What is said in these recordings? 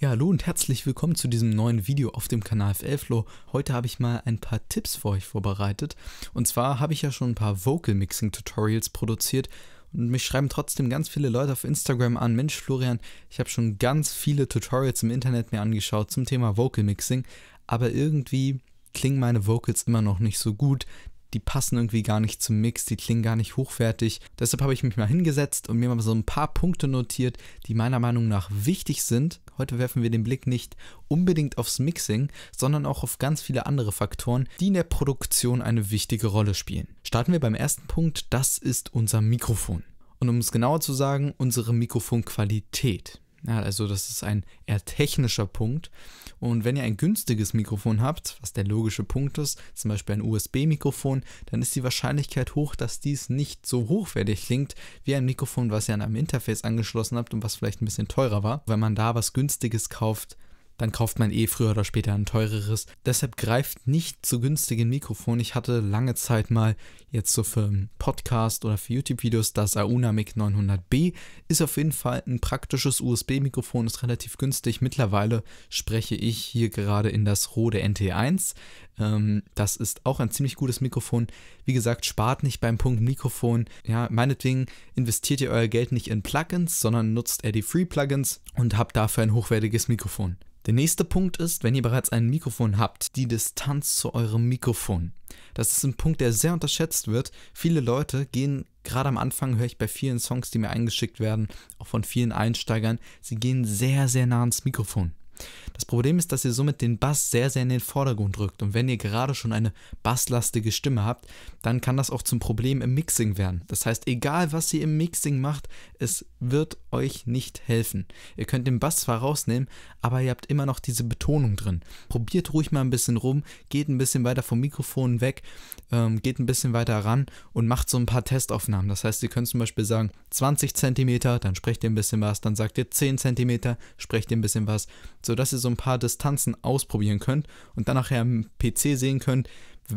Ja, hallo und herzlich willkommen zu diesem neuen Video auf dem Kanal FL Heute habe ich mal ein paar Tipps für euch vorbereitet. Und zwar habe ich ja schon ein paar Vocal Mixing Tutorials produziert und mich schreiben trotzdem ganz viele Leute auf Instagram an, Mensch Florian, ich habe schon ganz viele Tutorials im Internet mir angeschaut zum Thema Vocal Mixing, aber irgendwie klingen meine Vocals immer noch nicht so gut die passen irgendwie gar nicht zum Mix, die klingen gar nicht hochwertig. Deshalb habe ich mich mal hingesetzt und mir mal so ein paar Punkte notiert, die meiner Meinung nach wichtig sind. Heute werfen wir den Blick nicht unbedingt aufs Mixing, sondern auch auf ganz viele andere Faktoren, die in der Produktion eine wichtige Rolle spielen. Starten wir beim ersten Punkt, das ist unser Mikrofon. Und um es genauer zu sagen, unsere Mikrofonqualität. Ja, also das ist ein eher technischer Punkt. Und wenn ihr ein günstiges Mikrofon habt, was der logische Punkt ist, zum Beispiel ein USB-Mikrofon, dann ist die Wahrscheinlichkeit hoch, dass dies nicht so hochwertig klingt wie ein Mikrofon, was ihr an einem Interface angeschlossen habt und was vielleicht ein bisschen teurer war. Wenn man da was günstiges kauft, dann kauft man eh früher oder später ein teureres. Deshalb greift nicht zu günstigen Mikrofonen. Ich hatte lange Zeit mal jetzt so für Podcast oder für YouTube-Videos das Auna Mic 900B. Ist auf jeden Fall ein praktisches USB-Mikrofon, ist relativ günstig. Mittlerweile spreche ich hier gerade in das Rode NT1. Ähm, das ist auch ein ziemlich gutes Mikrofon. Wie gesagt, spart nicht beim Punkt Mikrofon. Ja, meinetwegen investiert ihr euer Geld nicht in Plugins, sondern nutzt eddie Free Plugins und habt dafür ein hochwertiges Mikrofon. Der nächste Punkt ist, wenn ihr bereits ein Mikrofon habt, die Distanz zu eurem Mikrofon. Das ist ein Punkt, der sehr unterschätzt wird. Viele Leute gehen, gerade am Anfang höre ich bei vielen Songs, die mir eingeschickt werden, auch von vielen Einsteigern, sie gehen sehr, sehr nah ans Mikrofon. Das Problem ist, dass ihr somit den Bass sehr, sehr in den Vordergrund rückt und wenn ihr gerade schon eine basslastige Stimme habt, dann kann das auch zum Problem im Mixing werden. Das heißt, egal was ihr im Mixing macht, es wird euch nicht helfen. Ihr könnt den Bass zwar rausnehmen, aber ihr habt immer noch diese Betonung drin. Probiert ruhig mal ein bisschen rum, geht ein bisschen weiter vom Mikrofon weg, ähm, geht ein bisschen weiter ran und macht so ein paar Testaufnahmen. Das heißt, ihr könnt zum Beispiel sagen 20 cm, dann sprecht ihr ein bisschen was, dann sagt ihr 10 cm, sprecht ihr ein bisschen was, sodass ihr so ein paar Distanzen ausprobieren könnt und dann nachher im PC sehen könnt,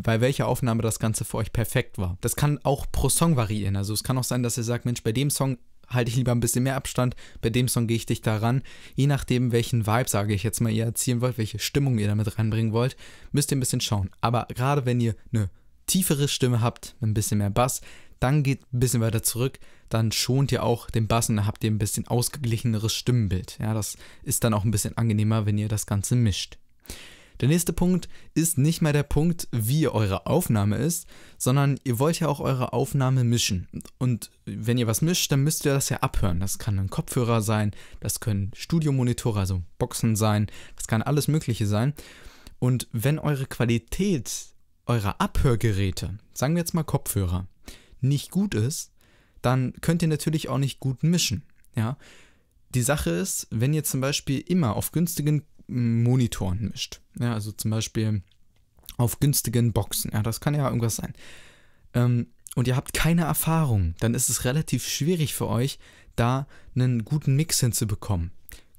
bei welcher Aufnahme das Ganze für euch perfekt war. Das kann auch pro Song variieren. Also es kann auch sein, dass ihr sagt, Mensch, bei dem Song halte ich lieber ein bisschen mehr Abstand, bei dem Song gehe ich dich daran. Je nachdem, welchen Vibe, sage ich jetzt mal, ihr erzielen wollt, welche Stimmung ihr damit reinbringen wollt, müsst ihr ein bisschen schauen. Aber gerade wenn ihr eine tiefere Stimme habt, ein bisschen mehr Bass, dann geht ein bisschen weiter zurück, dann schont ihr auch den Bass und dann habt ihr ein bisschen ausgeglicheneres Stimmenbild. Ja, das ist dann auch ein bisschen angenehmer, wenn ihr das Ganze mischt. Der nächste Punkt ist nicht mehr der Punkt, wie eure Aufnahme ist, sondern ihr wollt ja auch eure Aufnahme mischen. Und wenn ihr was mischt, dann müsst ihr das ja abhören. Das kann ein Kopfhörer sein, das können Studiomonitore, also Boxen sein, das kann alles Mögliche sein. Und wenn eure Qualität eurer Abhörgeräte, sagen wir jetzt mal Kopfhörer, nicht gut ist, dann könnt ihr natürlich auch nicht gut mischen. Ja? Die Sache ist, wenn ihr zum Beispiel immer auf günstigen hm, Monitoren mischt, ja, also zum Beispiel auf günstigen Boxen, ja, das kann ja irgendwas sein, ähm, und ihr habt keine Erfahrung, dann ist es relativ schwierig für euch, da einen guten Mix hinzubekommen.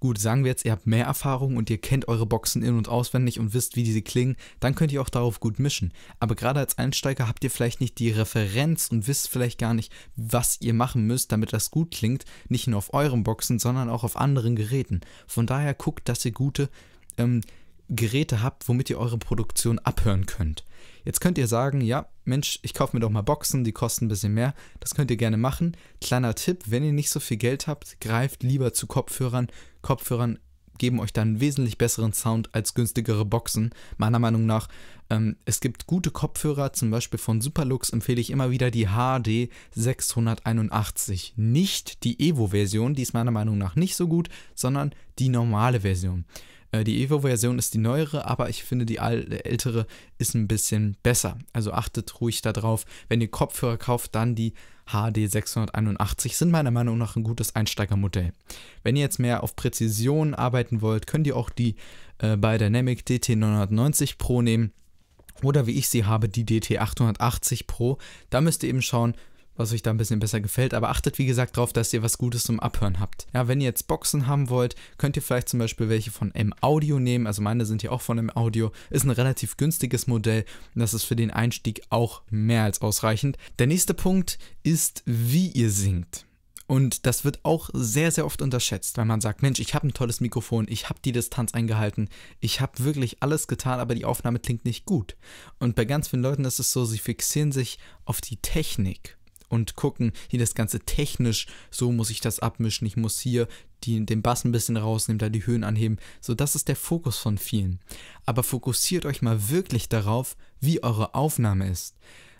Gut, sagen wir jetzt, ihr habt mehr Erfahrung und ihr kennt eure Boxen in- und auswendig und wisst, wie diese klingen, dann könnt ihr auch darauf gut mischen. Aber gerade als Einsteiger habt ihr vielleicht nicht die Referenz und wisst vielleicht gar nicht, was ihr machen müsst, damit das gut klingt, nicht nur auf euren Boxen, sondern auch auf anderen Geräten. Von daher guckt, dass ihr gute ähm, Geräte habt, womit ihr eure Produktion abhören könnt. Jetzt könnt ihr sagen, ja, Mensch, ich kaufe mir doch mal Boxen, die kosten ein bisschen mehr. Das könnt ihr gerne machen. Kleiner Tipp, wenn ihr nicht so viel Geld habt, greift lieber zu Kopfhörern. Kopfhörern geben euch dann einen wesentlich besseren Sound als günstigere Boxen, meiner Meinung nach. Ähm, es gibt gute Kopfhörer, zum Beispiel von Superlux empfehle ich immer wieder die HD 681. Nicht die Evo-Version, die ist meiner Meinung nach nicht so gut, sondern die normale Version. Äh, die Evo-Version ist die neuere, aber ich finde die ältere ist ein bisschen besser. Also achtet ruhig darauf. Wenn ihr Kopfhörer kauft, dann die HD 681 sind meiner Meinung nach ein gutes Einsteigermodell. Wenn ihr jetzt mehr auf Präzision arbeiten wollt, könnt ihr auch die äh, bei Dynamic DT 990 Pro nehmen. Oder wie ich sie habe, die DT 880 Pro. Da müsst ihr eben schauen, was euch da ein bisschen besser gefällt. Aber achtet, wie gesagt, darauf, dass ihr was Gutes zum Abhören habt. Ja, wenn ihr jetzt Boxen haben wollt, könnt ihr vielleicht zum Beispiel welche von M-Audio nehmen. Also meine sind ja auch von M-Audio. Ist ein relativ günstiges Modell und das ist für den Einstieg auch mehr als ausreichend. Der nächste Punkt ist, wie ihr singt. Und das wird auch sehr, sehr oft unterschätzt, weil man sagt, Mensch, ich habe ein tolles Mikrofon, ich habe die Distanz eingehalten, ich habe wirklich alles getan, aber die Aufnahme klingt nicht gut. Und bei ganz vielen Leuten ist es so, sie fixieren sich auf die Technik und gucken, hier das Ganze technisch, so muss ich das abmischen, ich muss hier die, den Bass ein bisschen rausnehmen, da die Höhen anheben. So, das ist der Fokus von vielen. Aber fokussiert euch mal wirklich darauf, wie eure Aufnahme ist.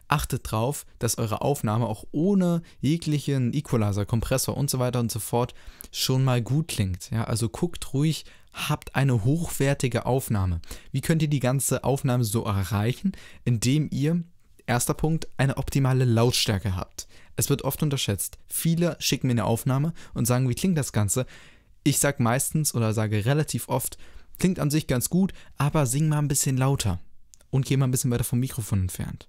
Achtet darauf, dass eure Aufnahme auch ohne jeglichen Equalizer, Kompressor und so weiter und so fort schon mal gut klingt. Ja, also guckt ruhig, habt eine hochwertige Aufnahme. Wie könnt ihr die ganze Aufnahme so erreichen? Indem ihr Erster Punkt, eine optimale Lautstärke habt. Es wird oft unterschätzt. Viele schicken mir eine Aufnahme und sagen, wie klingt das Ganze? Ich sage meistens oder sage relativ oft, klingt an sich ganz gut, aber sing mal ein bisschen lauter und geh mal ein bisschen weiter vom Mikrofon entfernt.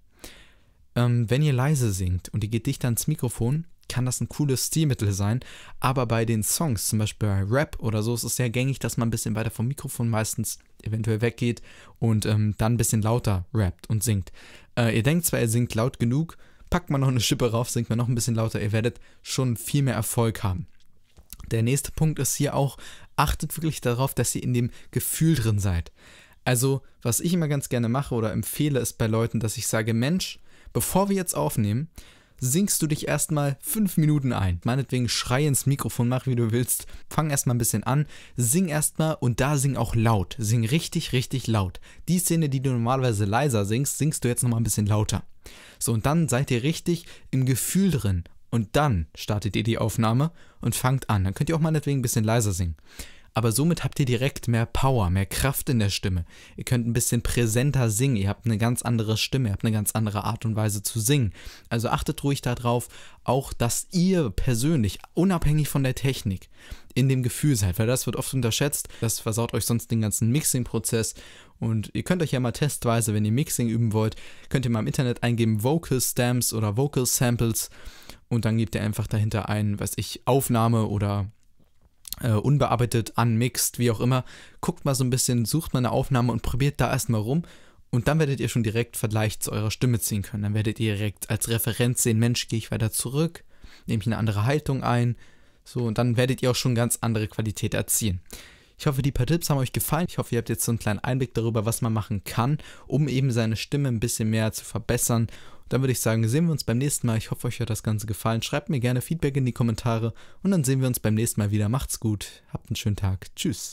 Ähm, wenn ihr leise singt und ihr geht dichter ans Mikrofon, kann das ein cooles Stilmittel sein. Aber bei den Songs, zum Beispiel bei Rap oder so, ist es sehr gängig, dass man ein bisschen weiter vom Mikrofon meistens eventuell weggeht und ähm, dann ein bisschen lauter rappt und singt. Äh, ihr denkt zwar, ihr singt laut genug, packt man noch eine Schippe rauf, singt man noch ein bisschen lauter, ihr werdet schon viel mehr Erfolg haben. Der nächste Punkt ist hier auch, achtet wirklich darauf, dass ihr in dem Gefühl drin seid. Also, was ich immer ganz gerne mache oder empfehle, ist bei Leuten, dass ich sage, Mensch, bevor wir jetzt aufnehmen, singst du dich erstmal fünf Minuten ein. Meinetwegen schrei ins Mikrofon, mach wie du willst. Fang erstmal ein bisschen an, sing erstmal und da sing auch laut. Sing richtig, richtig laut. Die Szene, die du normalerweise leiser singst, singst du jetzt nochmal ein bisschen lauter. So, und dann seid ihr richtig im Gefühl drin. Und dann startet ihr die Aufnahme und fangt an. Dann könnt ihr auch meinetwegen ein bisschen leiser singen aber somit habt ihr direkt mehr Power, mehr Kraft in der Stimme. Ihr könnt ein bisschen präsenter singen, ihr habt eine ganz andere Stimme, ihr habt eine ganz andere Art und Weise zu singen. Also achtet ruhig darauf, auch dass ihr persönlich, unabhängig von der Technik, in dem Gefühl seid, weil das wird oft unterschätzt, das versaut euch sonst den ganzen Mixing-Prozess und ihr könnt euch ja mal testweise, wenn ihr Mixing üben wollt, könnt ihr mal im Internet eingeben Vocal Stamps oder Vocal Samples und dann gebt ihr einfach dahinter ein, was ich, Aufnahme oder äh, unbearbeitet, unmixed, wie auch immer, guckt mal so ein bisschen, sucht mal eine Aufnahme und probiert da erstmal rum. Und dann werdet ihr schon direkt Vergleich zu eurer Stimme ziehen können. Dann werdet ihr direkt als Referenz sehen, Mensch, gehe ich weiter zurück, nehme ich eine andere Haltung ein. So, und dann werdet ihr auch schon ganz andere Qualität erzielen. Ich hoffe, die paar Tipps haben euch gefallen. Ich hoffe, ihr habt jetzt so einen kleinen Einblick darüber, was man machen kann, um eben seine Stimme ein bisschen mehr zu verbessern. Und dann würde ich sagen, sehen wir uns beim nächsten Mal. Ich hoffe, euch hat das Ganze gefallen. Schreibt mir gerne Feedback in die Kommentare und dann sehen wir uns beim nächsten Mal wieder. Macht's gut, habt einen schönen Tag. Tschüss.